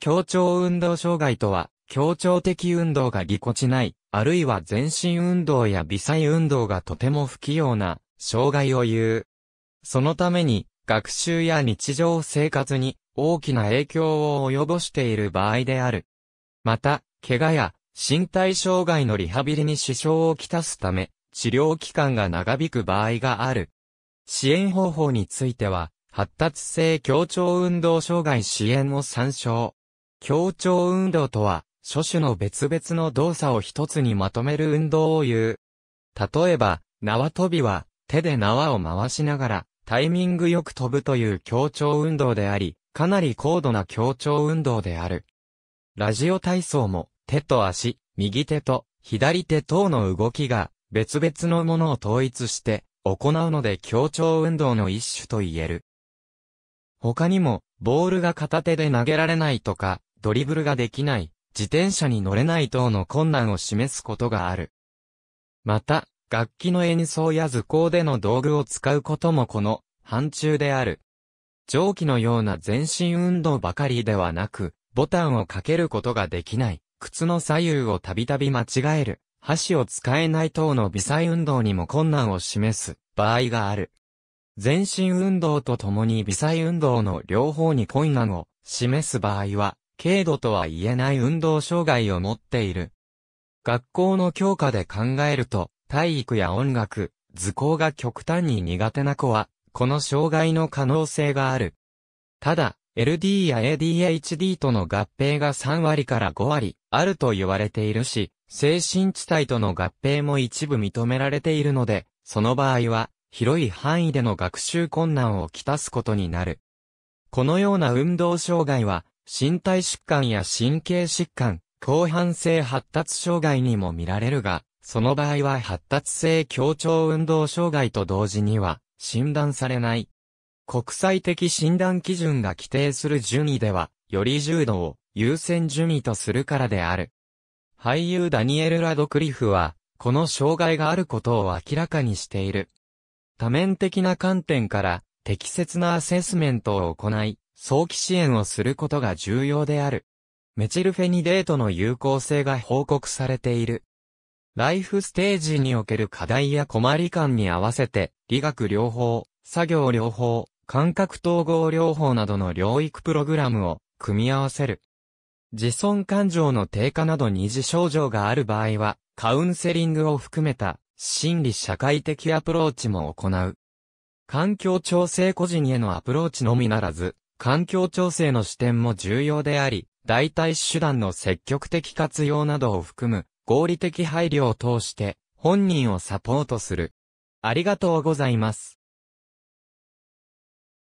協調運動障害とは、協調的運動がぎこちない、あるいは全身運動や微細運動がとても不器用な、障害を言う。そのために、学習や日常生活に大きな影響を及ぼしている場合である。また、怪我や身体障害のリハビリに支障をきたすため、治療期間が長引く場合がある。支援方法については、発達性協調運動障害支援を参照。協調運動とは、諸種の別々の動作を一つにまとめる運動を言う。例えば、縄跳びは、手で縄を回しながら、タイミングよく飛ぶという協調運動であり、かなり高度な協調運動である。ラジオ体操も、手と足、右手と左手等の動きが、別々のものを統一して、行うので協調運動の一種と言える。他にも、ボールが片手で投げられないとか、ドリブルができない、自転車に乗れない等の困難を示すことがある。また、楽器の演奏や図工での道具を使うこともこの範疇である。蒸気のような全身運動ばかりではなく、ボタンをかけることができない、靴の左右をたびたび間違える、箸を使えない等の微細運動にも困難を示す場合がある。全身運動とともに微細運動の両方に困難を示す場合は、軽度とは言えない運動障害を持っている。学校の教科で考えると、体育や音楽、図工が極端に苦手な子は、この障害の可能性がある。ただ、LD や ADHD との合併が3割から5割あると言われているし、精神地帯との合併も一部認められているので、その場合は、広い範囲での学習困難をきたすことになる。このような運動障害は、身体疾患や神経疾患、広範性発達障害にも見られるが、その場合は発達性協調運動障害と同時には診断されない。国際的診断基準が規定する順位では、より重度を優先順位とするからである。俳優ダニエル・ラドクリフは、この障害があることを明らかにしている。多面的な観点から、適切なアセスメントを行い、早期支援をすることが重要である。メチルフェニデートの有効性が報告されている。ライフステージにおける課題や困り感に合わせて、理学療法、作業療法、感覚統合療法などの療育プログラムを組み合わせる。自尊感情の低下など二次症状がある場合は、カウンセリングを含めた心理社会的アプローチも行う。環境調整個人へのアプローチのみならず、環境調整の視点も重要であり、代替手段の積極的活用などを含む合理的配慮を通して本人をサポートする。ありがとうございます。